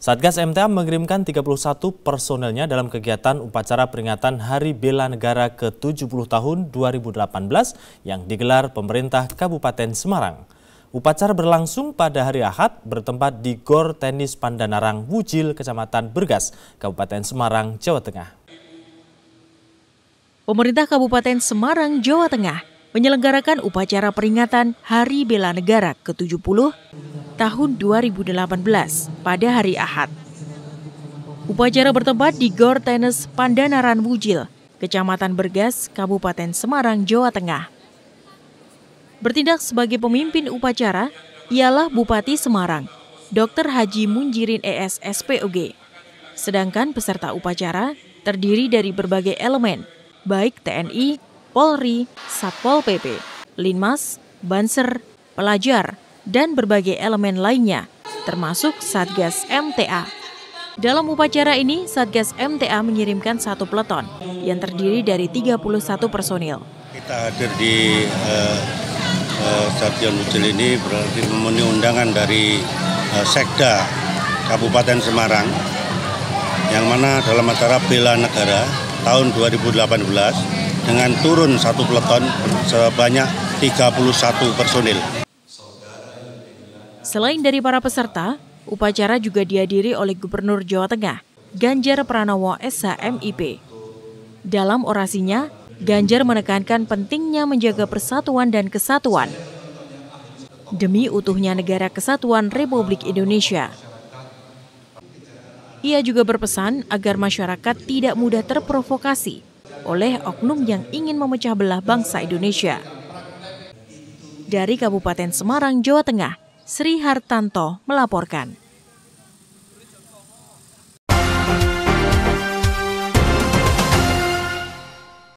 Satgas MTA mengirimkan 31 personelnya dalam kegiatan upacara peringatan Hari Bela Negara ke-70 tahun 2018 yang digelar pemerintah Kabupaten Semarang. Upacara berlangsung pada hari Ahad bertempat di Gor Tenis Pandanarang, Wujil, Kecamatan Bergas, Kabupaten Semarang, Jawa Tengah. Pemerintah Kabupaten Semarang, Jawa Tengah menyelenggarakan upacara peringatan Hari Bela Negara ke-70 tahun 2018 pada hari Ahad. Upacara bertempat di Gor Tenis Pandanaran Wujil, Kecamatan Bergas, Kabupaten Semarang, Jawa Tengah. Bertindak sebagai pemimpin upacara ialah Bupati Semarang, Dr. Haji Munjirin ES SPOG. Sedangkan peserta upacara terdiri dari berbagai elemen, baik TNI, Polri, Satpol PP, Linmas, Banser, Pelajar, dan berbagai elemen lainnya, termasuk Satgas MTA. Dalam upacara ini, Satgas MTA mengirimkan satu peleton yang terdiri dari 31 personil. Kita hadir di uh, uh, Stadion Mucil ini berarti memenuhi undangan dari uh, Sekda Kabupaten Semarang yang mana dalam acara bela negara tahun 2018 dengan turun satu peleton sebanyak 31 personil. Selain dari para peserta, upacara juga dihadiri oleh Gubernur Jawa Tengah, Ganjar Pranowo SHMIP. Dalam orasinya, Ganjar menekankan pentingnya menjaga persatuan dan kesatuan demi utuhnya negara kesatuan Republik Indonesia. Ia juga berpesan agar masyarakat tidak mudah terprovokasi oleh oknum yang ingin memecah belah bangsa Indonesia. Dari Kabupaten Semarang, Jawa Tengah, Sri Hartanto melaporkan.